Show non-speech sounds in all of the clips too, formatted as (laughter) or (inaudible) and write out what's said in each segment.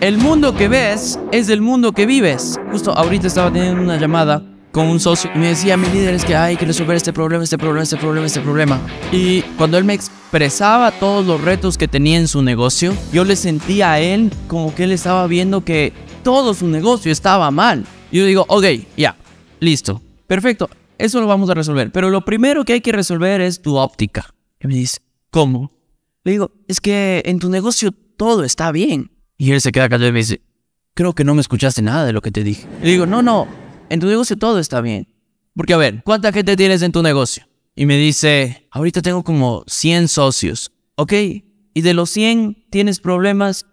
El mundo que ves es el mundo que vives. Justo ahorita estaba teniendo una llamada con un socio y me decía, mi líder es que hay que resolver este problema, este problema, este problema, este problema. Y cuando él me expresaba todos los retos que tenía en su negocio, yo le sentía a él como que él estaba viendo que todo su negocio estaba mal. yo digo, ok, ya, listo, perfecto, eso lo vamos a resolver. Pero lo primero que hay que resolver es tu óptica. Y me dice, ¿cómo? Le digo, es que en tu negocio todo está bien y él se queda callado y me dice, creo que no me escuchaste nada de lo que te dije. Le digo, no, no, en tu negocio todo está bien. Porque a ver, ¿cuánta gente tienes en tu negocio? Y me dice, ahorita tengo como 100 socios. Ok, y de los 100 tienes problemas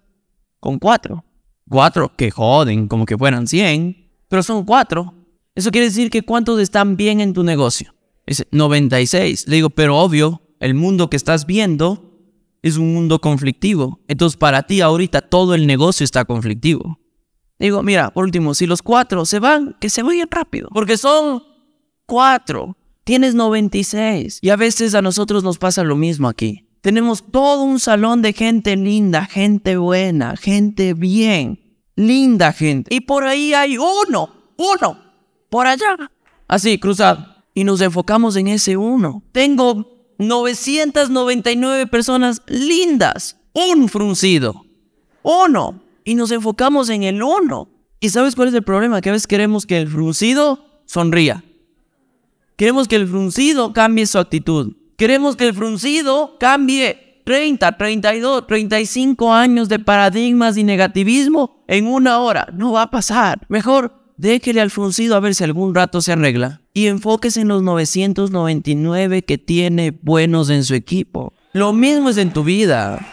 con 4. 4 que joden, como que fueran 100, pero son 4. Eso quiere decir que cuántos están bien en tu negocio. Dice, 96. Le digo, pero obvio, el mundo que estás viendo es un mundo conflictivo. Entonces para ti ahorita todo el negocio está conflictivo. Digo, mira, por último, si los cuatro se van, que se vayan rápido. Porque son cuatro. Tienes 96. Y a veces a nosotros nos pasa lo mismo aquí. Tenemos todo un salón de gente linda, gente buena, gente bien, linda gente. Y por ahí hay uno, uno, por allá. Así, cruzado. Y nos enfocamos en ese uno. Tengo 999 personas lindas, un fruncido, uno, y nos enfocamos en el uno. ¿Y sabes cuál es el problema? Que a veces queremos que el fruncido sonría. Queremos que el fruncido cambie su actitud. Queremos que el fruncido cambie 30, 32, 35 años de paradigmas y negativismo en una hora. No va a pasar. Mejor Déjele al fruncido a ver si algún rato se arregla y enfóquese en los 999 que tiene buenos en su equipo. Lo mismo es en tu vida.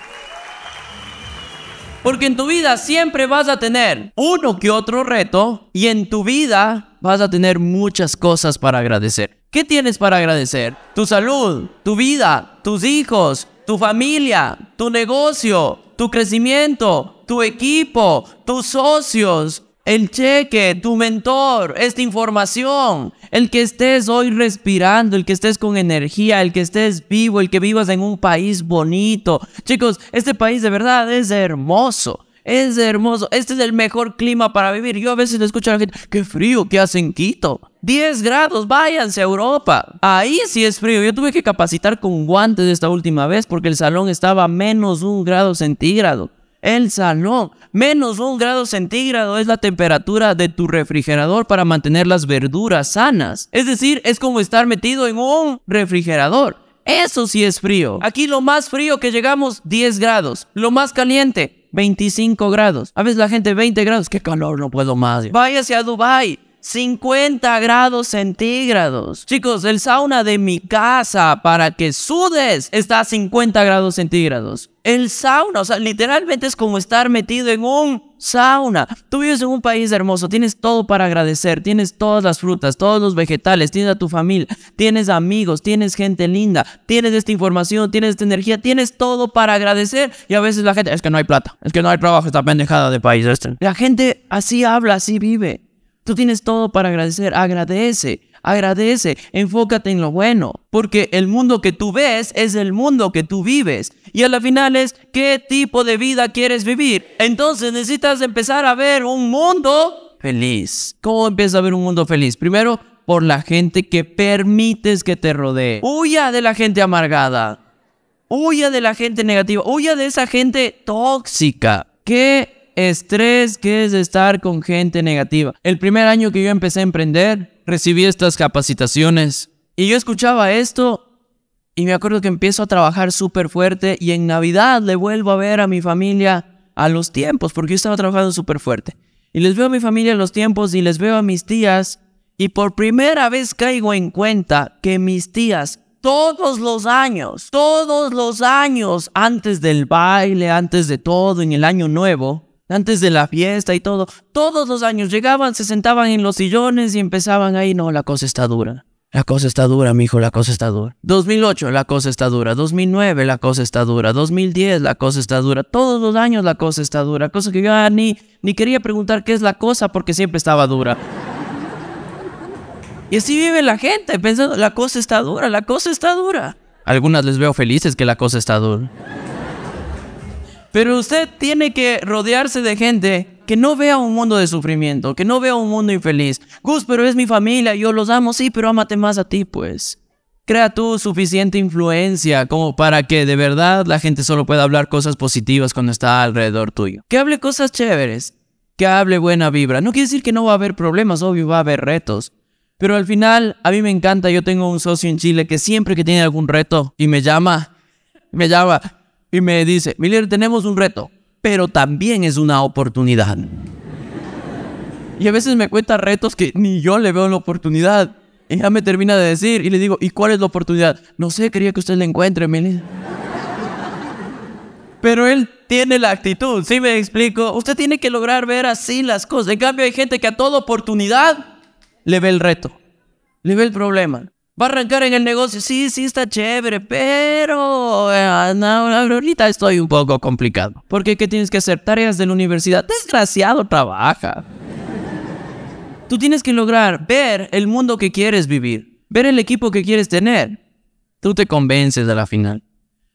Porque en tu vida siempre vas a tener uno que otro reto y en tu vida vas a tener muchas cosas para agradecer. ¿Qué tienes para agradecer? Tu salud, tu vida, tus hijos, tu familia, tu negocio, tu crecimiento, tu equipo, tus socios, el cheque, tu mentor, esta información, el que estés hoy respirando, el que estés con energía, el que estés vivo, el que vivas en un país bonito. Chicos, este país de verdad es hermoso. Es hermoso, este es el mejor clima para vivir. Yo a veces le escucho a la gente, qué frío que hacen Quito. 10 grados, váyanse a Europa. Ahí sí es frío. Yo tuve que capacitar con guantes esta última vez porque el salón estaba a menos un grado centígrado el salón. Menos un grado centígrado es la temperatura de tu refrigerador para mantener las verduras sanas. Es decir, es como estar metido en un refrigerador. Eso sí es frío. Aquí lo más frío que llegamos, 10 grados. Lo más caliente, 25 grados. A veces la gente 20 grados, qué calor, no puedo más. Vaya hacia Dubai. 50 grados centígrados. Chicos, el sauna de mi casa para que sudes está a 50 grados centígrados. El sauna, o sea, literalmente es como estar metido en un sauna. Tú vives en un país hermoso, tienes todo para agradecer, tienes todas las frutas, todos los vegetales, tienes a tu familia, tienes amigos, tienes gente linda, tienes esta información, tienes esta energía, tienes todo para agradecer. Y a veces la gente, es que no hay plata, es que no hay trabajo, esta pendejada de país este. La gente así habla, así vive. Tú tienes todo para agradecer. Agradece, agradece, enfócate en lo bueno, porque el mundo que tú ves es el mundo que tú vives. Y a la final es qué tipo de vida quieres vivir. Entonces necesitas empezar a ver un mundo feliz. ¿Cómo empiezas a ver un mundo feliz? Primero, por la gente que permites que te rodee. Huya de la gente amargada. Huya de la gente negativa. Huya de esa gente tóxica. Que estrés que es estar con gente negativa. El primer año que yo empecé a emprender, recibí estas capacitaciones y yo escuchaba esto y me acuerdo que empiezo a trabajar súper fuerte y en Navidad le vuelvo a ver a mi familia a los tiempos, porque yo estaba trabajando súper fuerte. Y les veo a mi familia a los tiempos y les veo a mis tías y por primera vez caigo en cuenta que mis tías todos los años, todos los años, antes del baile, antes de todo, en el año nuevo, antes de la fiesta y todo. Todos los años llegaban, se sentaban en los sillones y empezaban ahí, no, la cosa está dura. La cosa está dura, mijo, la cosa está dura. 2008, la cosa está dura. 2009, la cosa está dura. 2010, la cosa está dura. Todos los años la cosa está dura. Cosa que yo ni, ni quería preguntar qué es la cosa porque siempre estaba dura. Y así vive la gente, pensando, la cosa está dura, la cosa está dura. Algunas les veo felices que la cosa está dura. Pero usted tiene que rodearse de gente que no vea un mundo de sufrimiento, que no vea un mundo infeliz. Gus, pero es mi familia, yo los amo, sí, pero ámate más a ti, pues. Crea tú suficiente influencia como para que de verdad la gente solo pueda hablar cosas positivas cuando está alrededor tuyo. Que hable cosas chéveres, que hable buena vibra. No quiere decir que no va a haber problemas, obvio, va a haber retos. Pero al final, a mí me encanta, yo tengo un socio en Chile que siempre que tiene algún reto y me llama, me llama, y me dice, Miller, tenemos un reto, pero también es una oportunidad. Y a veces me cuenta retos que ni yo le veo la oportunidad. Y ya me termina de decir y le digo, ¿y cuál es la oportunidad? No sé, quería que usted la encuentre, Miller. Pero él tiene la actitud, ¿sí me explico? Usted tiene que lograr ver así las cosas. En cambio, hay gente que a toda oportunidad le ve el reto, le ve el problema. Va a arrancar en el negocio. Sí, sí, está chévere, pero eh, ahorita estoy un poco complicado. Porque ¿qué tienes que hacer? Tareas de la universidad. Desgraciado, trabaja. Tú tienes que lograr ver el mundo que quieres vivir, ver el equipo que quieres tener. Tú te convences de la final.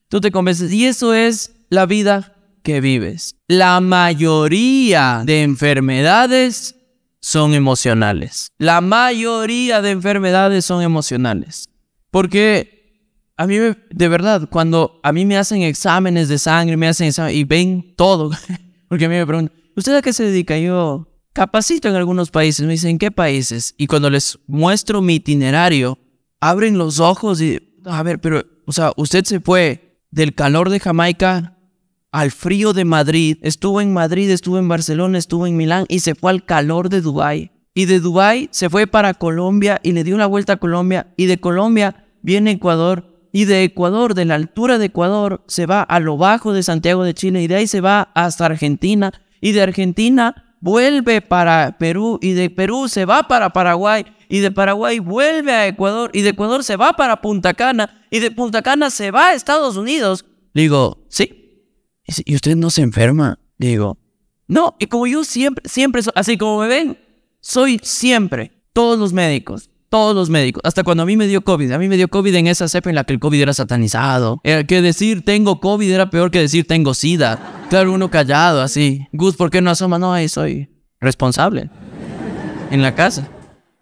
Tú te convences. Y eso es la vida que vives. La mayoría de enfermedades son emocionales. La mayoría de enfermedades son emocionales. Porque a mí, me, de verdad, cuando a mí me hacen exámenes de sangre, me hacen exámenes y ven todo, (laughs) porque a mí me preguntan, ¿usted a qué se dedica? Yo capacito en algunos países, me dicen, ¿qué países? Y cuando les muestro mi itinerario, abren los ojos y, a ver, pero, o sea, usted se fue del calor de Jamaica al frío de Madrid, estuvo en Madrid, estuvo en Barcelona, estuvo en Milán y se fue al calor de Dubái. Y de Dubái se fue para Colombia y le dio una vuelta a Colombia y de Colombia viene Ecuador y de Ecuador, de la altura de Ecuador, se va a lo bajo de Santiago de Chile y de ahí se va hasta Argentina y de Argentina vuelve para Perú y de Perú se va para Paraguay y de Paraguay vuelve a Ecuador y de Ecuador se va para Punta Cana y de Punta Cana se va a Estados Unidos. Digo, sí, y usted no se enferma. Digo, no, y como yo siempre, siempre, así como me ven, soy siempre, todos los médicos, todos los médicos, hasta cuando a mí me dio COVID, a mí me dio COVID en esa cepa en la que el COVID era satanizado, eh, que decir tengo COVID era peor que decir tengo SIDA, claro, uno callado así, Gus, ¿por qué no asoma? No, ahí soy responsable, en la casa,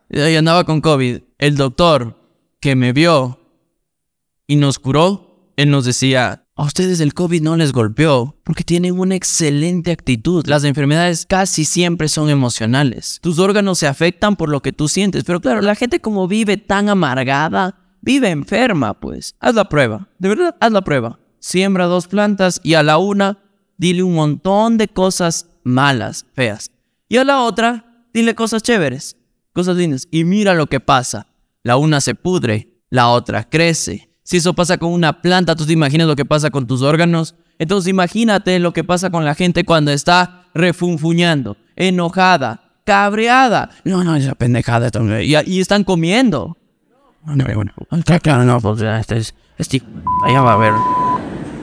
y ahí andaba con COVID, el doctor que me vio y nos curó, él nos decía, a ustedes el COVID no les golpeó porque tienen una excelente actitud. Las enfermedades casi siempre son emocionales. Tus órganos se afectan por lo que tú sientes. Pero claro, la gente como vive tan amargada, vive enferma, pues. Haz la prueba. De verdad, haz la prueba. Siembra dos plantas y a la una dile un montón de cosas malas, feas. Y a la otra dile cosas chéveres, cosas lindas. Y mira lo que pasa. La una se pudre, la otra crece si eso pasa con una planta, tú te imaginas lo que pasa con tus órganos. Entonces imagínate lo que pasa con la gente cuando está refunfuñando, enojada, cabreada. No, no, esa pendejada. Y, y están comiendo. No, bueno. No, pues este Este, allá va a ver.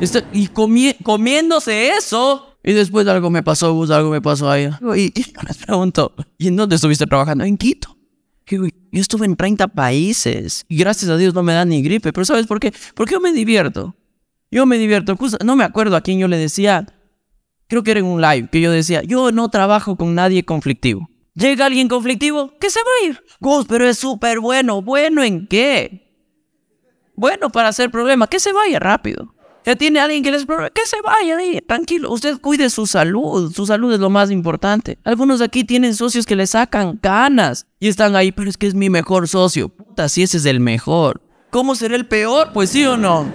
Este, y comiéndose eso. Y después algo me pasó, algo me pasó ahí. Y, y yo les pregunto, ¿y en dónde estuviste trabajando? En Quito yo estuve en 30 países y gracias a Dios no me da ni gripe. Pero ¿sabes por qué? Porque yo me divierto. Yo me divierto. no me acuerdo a quién yo le decía, creo que era en un live, que yo decía, yo no trabajo con nadie conflictivo. Llega alguien conflictivo, que se va a ir. Gus, pero es súper bueno. ¿Bueno en qué? Bueno para hacer problemas. Que se vaya rápido. Ya eh, tiene alguien que les que se vaya ahí, tranquilo. Usted cuide su salud, su salud es lo más importante. Algunos de aquí tienen socios que le sacan ganas y están ahí, pero es que es mi mejor socio. Puta, si ese es el mejor. ¿Cómo será el peor? Pues sí o no.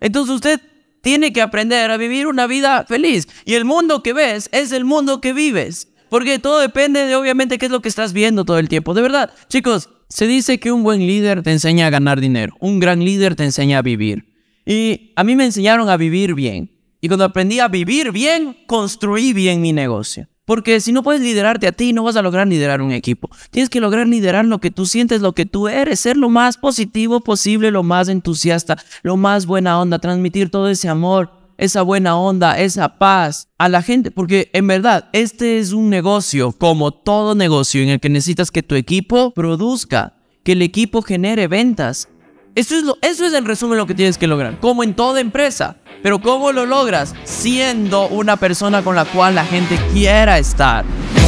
Entonces usted tiene que aprender a vivir una vida feliz. Y el mundo que ves es el mundo que vives. Porque todo depende de obviamente qué es lo que estás viendo todo el tiempo. De verdad, chicos, se dice que un buen líder te enseña a ganar dinero. Un gran líder te enseña a vivir. Y a mí me enseñaron a vivir bien. Y cuando aprendí a vivir bien, construí bien mi negocio. Porque si no puedes liderarte a ti, no vas a lograr liderar un equipo. Tienes que lograr liderar lo que tú sientes, lo que tú eres, ser lo más positivo posible, lo más entusiasta, lo más buena onda, transmitir todo ese amor, esa buena onda, esa paz a la gente. Porque en verdad, este es un negocio, como todo negocio, en el que necesitas que tu equipo produzca, que el equipo genere ventas, eso es, en resumen lo que tienes que lograr, como en toda empresa. Pero ¿cómo lo logras? Siendo una persona con la cual la gente quiera estar.